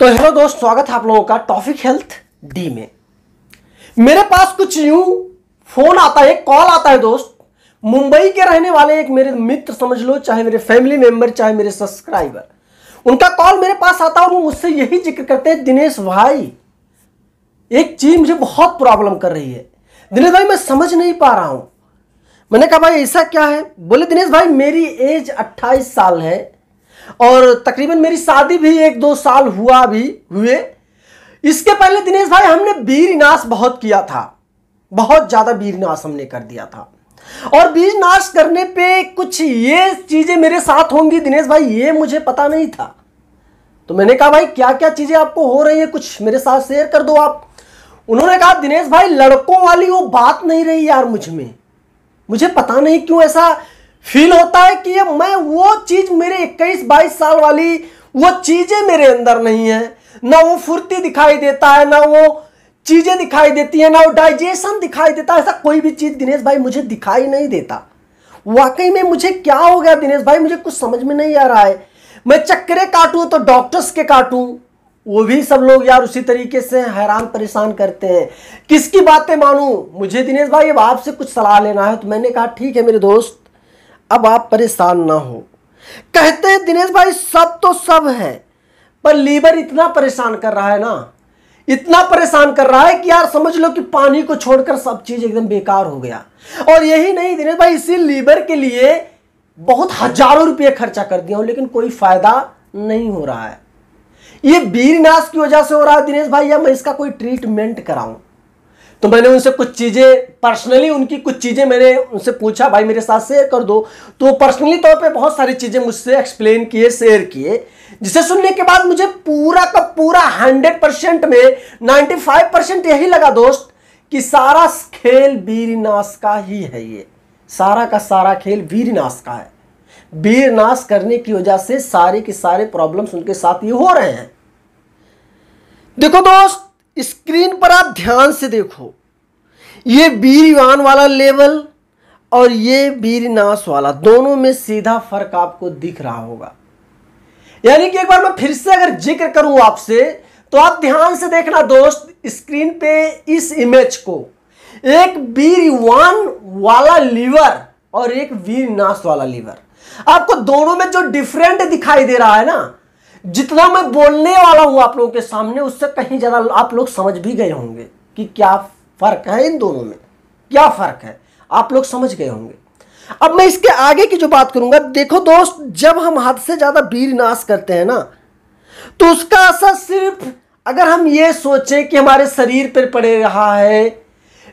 तो हेलो दोस्त स्वागत है आप लोगों का टॉपिक हेल्थ डी में मेरे पास कुछ यूं फोन आता है कॉल आता है दोस्त मुंबई के रहने वाले एक मेरे मित्र समझ लो चाहे मेरे फैमिली मेंबर चाहे मेरे सब्सक्राइबर उनका कॉल मेरे पास आता है और वो मुझसे यही जिक्र करते हैं दिनेश भाई एक चीज मुझे बहुत प्रॉब्लम कर रही है दिनेश भाई मैं समझ नहीं पा रहा हूं मैंने कहा भाई ऐसा क्या है बोले दिनेश भाई मेरी एज 28 साल है और तकरीबन मेरी शादी भी एक दो साल हुआ भी हुए इसके पहले दिनेश भाई हमने वीरनाश बहुत किया था बहुत ज़्यादा वीरनाश हमने कर दिया था और नाश करने पे कुछ ये चीज़ें मेरे साथ होंगी दिनेश भाई ये मुझे पता नहीं था तो मैंने कहा भाई क्या क्या चीज़ें आपको हो रही है कुछ मेरे साथ शेयर कर दो आप उन्होंने कहा दिनेश भाई लड़कों वाली वो बात नहीं रही यार मुझ में मुझे पता नहीं क्यों ऐसा फील होता है कि ये मैं वो चीज मेरे इक्कीस बाईस साल वाली वो चीजें मेरे अंदर नहीं है ना वो फुर्ती दिखाई देता है ना वो चीजें दिखाई देती है ना वो डाइजेशन दिखाई देता है ऐसा कोई भी चीज दिनेश भाई मुझे दिखाई नहीं देता वाकई में मुझे क्या हो गया दिनेश भाई मुझे कुछ समझ में नहीं आ रहा है मैं चक्करे काटूं तो डॉक्टर्स के काटूं वो भी सब लोग यार उसी तरीके से हैरान परेशान करते हैं किसकी बातें मानूं मुझे दिनेश भाई अब आपसे कुछ सलाह लेना है तो मैंने कहा ठीक है मेरे दोस्त अब आप परेशान ना हो कहते हैं दिनेश भाई सब तो सब है पर लीवर इतना परेशान कर रहा है ना इतना परेशान कर रहा है कि यार समझ लो कि पानी को छोड़कर सब चीज एकदम बेकार हो गया और यही नहीं दिनेश भाई इसी लीवर के लिए बहुत हजारों रुपये खर्चा कर दिया हूं लेकिन कोई फायदा नहीं हो रहा है ये वीरनाश की वजह से हो रहा है दिनेश भाई या मैं इसका कोई ट्रीटमेंट कराऊं तो मैंने उनसे कुछ चीज़ें पर्सनली उनकी कुछ चीज़ें मैंने उनसे पूछा भाई मेरे साथ शेयर कर दो तो पर्सनली तौर पे बहुत सारी चीज़ें मुझसे एक्सप्लेन किए शेयर किए जिसे सुनने के बाद मुझे पूरा का पूरा हंड्रेड परसेंट में नाइन्टी फाइव परसेंट यही लगा दोस्त कि सारा खेल वीरनाश का ही है ये सारा का सारा खेल वीरनाश का है वीरनाश करने की वजह से सारे के सारे प्रॉब्लम्स उनके साथ ये हो रहे हैं देखो दोस्त स्क्रीन पर आप ध्यान से देखो ये वीरवान वाला लेवल और ये वीरनाश वाला दोनों में सीधा फर्क आपको दिख रहा होगा यानी कि एक बार मैं फिर से अगर जिक्र करूं आपसे तो आप ध्यान से देखना दोस्त स्क्रीन पे इस इमेज को एक वीरवान वाला लीवर और एक वीरनाश वाला लीवर आपको दोनों में जो डिफरेंट दिखाई दे रहा है ना जितना मैं बोलने वाला हूं आप लोगों के सामने उससे कहीं ज़्यादा आप लोग समझ भी गए होंगे कि क्या फ़र्क है इन दोनों में क्या फ़र्क है आप लोग समझ गए होंगे अब मैं इसके आगे की जो बात करूंगा देखो दोस्त जब हम हद से ज़्यादा वीर नाश करते हैं ना तो उसका असर सिर्फ अगर हम ये सोचें कि हमारे शरीर पर पड़े रहा है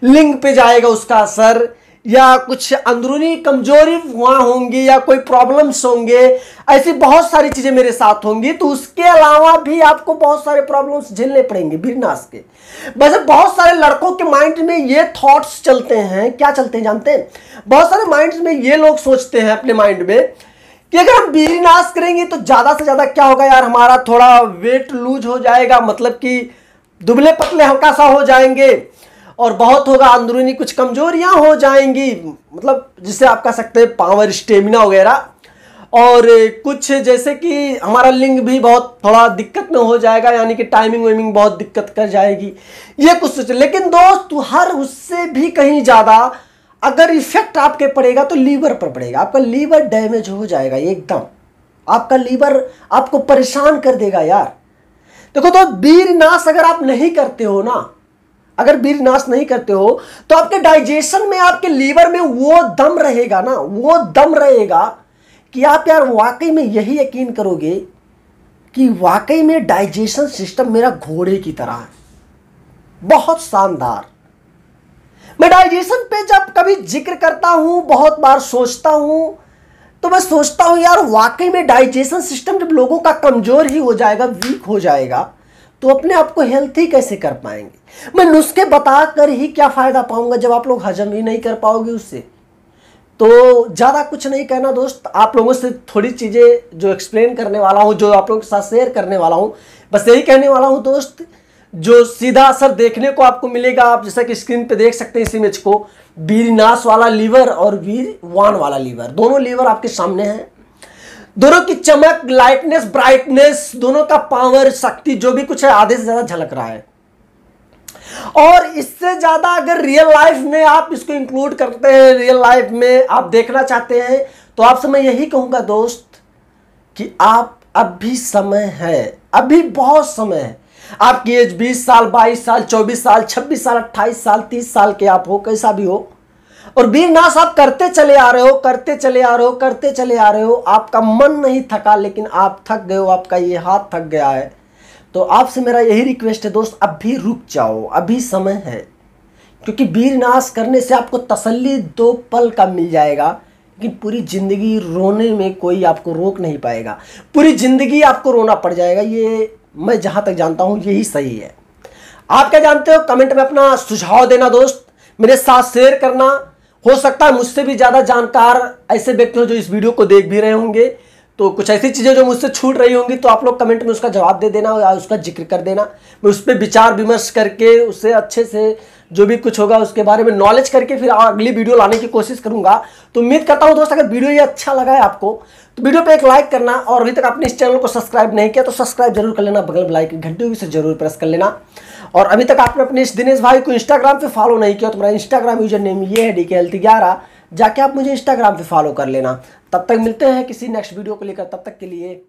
लिंग पे जाएगा उसका असर या कुछ अंदरूनी कमजोरी वहाँ होंगी या कोई प्रॉब्लम्स होंगे ऐसी बहुत सारी चीज़ें मेरे साथ होंगी तो उसके अलावा भी आपको बहुत सारे प्रॉब्लम्स झेलने पड़ेंगे नाश के वैसे बहुत सारे लड़कों के माइंड में ये थॉट्स चलते हैं क्या चलते हैं जानते हैं बहुत सारे माइंड में ये लोग सोचते हैं अपने माइंड में कि अगर हम बिजनेस करेंगे तो ज़्यादा से ज़्यादा क्या होगा यार हमारा थोड़ा वेट लूज हो जाएगा मतलब कि दुबले पतले हल्का सा हो जाएंगे और बहुत होगा अंदरूनी कुछ कमजोरियां हो जाएंगी मतलब जिसे आप कह सकते हैं पावर स्टेमिना वगैरह और कुछ जैसे कि हमारा लिंग भी बहुत थोड़ा दिक्कत में हो जाएगा यानी कि टाइमिंग वाइमिंग बहुत दिक्कत कर जाएगी ये कुछ सोच लेकिन दोस्त हर उससे भी कहीं ज़्यादा अगर इफेक्ट आपके पड़ेगा तो लीवर पर पड़ेगा आपका लीवर डैमेज हो जाएगा एकदम आपका लीवर आपको परेशान कर देगा यार देखो तो वीर नाश अगर आप नहीं करते हो ना अगर बीज नाश नहीं करते हो तो आपके डाइजेशन में आपके लीवर में वो दम रहेगा ना वो दम रहेगा कि आप यार वाकई में यही यकीन करोगे कि वाकई में डाइजेशन सिस्टम मेरा घोड़े की तरह है बहुत शानदार मैं डाइजेशन पे जब कभी जिक्र करता हूं बहुत बार सोचता हूं तो मैं सोचता हूं यार वाकई में डाइजेशन सिस्टम जब लोगों का कमज़ोर ही हो जाएगा वीक हो जाएगा तो अपने आप को हेल्थी कैसे कर पाएंगे मैं नुस्खे बताकर ही क्या फ़ायदा पाऊंगा जब आप लोग हजम ही नहीं कर पाओगे उससे तो ज़्यादा कुछ नहीं कहना दोस्त आप लोगों से थोड़ी चीज़ें जो एक्सप्लेन करने वाला हूँ जो आप लोगों के साथ शेयर करने वाला हूँ बस यही कहने वाला हूँ दोस्त जो सीधा असर देखने को आपको मिलेगा आप जैसा कि स्क्रीन पे देख सकते हैं इस इमेज को वीरनाश वाला लीवर और वीर वान वाला लीवर दोनों लीवर आपके सामने हैं दोनों की चमक लाइटनेस ब्राइटनेस दोनों का पावर शक्ति जो भी कुछ है आधे से ज्यादा झलक रहा है और इससे ज्यादा अगर रियल लाइफ में आप इसको इंक्लूड करते हैं रियल लाइफ में आप देखना चाहते हैं तो आपसे मैं यही कहूंगा दोस्त कि आप अब भी समय है अभी बहुत समय है आपकी एज 20 साल 22 साल 24 साल 26 साल 28 साल 30 साल के आप हो कैसा भी हो और वीरनाश आप करते चले आ रहे हो करते चले आ रहे हो करते चले आ रहे हो आपका मन नहीं थका लेकिन आप थक गए हो आपका ये हाथ थक गया है तो आपसे मेरा यही रिक्वेस्ट है दोस्त अभी रुक जाओ अभी समय है क्योंकि वीरनाश करने से आपको तसल्ली दो पल का मिल जाएगा कि पूरी ज़िंदगी रोने में कोई आपको रोक नहीं पाएगा पूरी ज़िंदगी आपको रोना पड़ जाएगा ये मैं जहां तक जानता हूं यही सही है आप क्या जानते हो कमेंट में अपना सुझाव देना दोस्त मेरे साथ शेयर करना हो सकता है मुझसे भी ज़्यादा जानकार ऐसे व्यक्ति हो जो इस वीडियो को देख भी रहे होंगे तो कुछ ऐसी चीज़ें जो मुझसे छूट रही होंगी तो आप लोग कमेंट में उसका जवाब दे देना या उसका जिक्र कर देना मैं उस पर विचार विमर्श करके उससे अच्छे से जो भी कुछ होगा उसके बारे में नॉलेज करके फिर अगली वीडियो लाने की कोशिश करूंगा तो उम्मीद करता हूँ दोस्त अगर वीडियो ये अच्छा लगा है आपको तो वीडियो पे एक लाइक करना और अभी तक आपने इस चैनल को सब्सक्राइब नहीं किया तो सब्सक्राइब जरूर कर लेना बगल लाइक घंटे भी से जरूर प्रेस कर लेना और अभी तक आपने अपने इस दिनेश भाई को इंस्टाग्राम पे फॉलो नहीं किया तो मेरा इंस्टाग्राम यूजर नेम ये है डी के एल ग्यारह जाके आप मुझे इंस्टाग्राम पे फॉलो कर लेना तब तक मिलते हैं किसी नेक्स्ट वीडियो को लेकर तब तक के लिए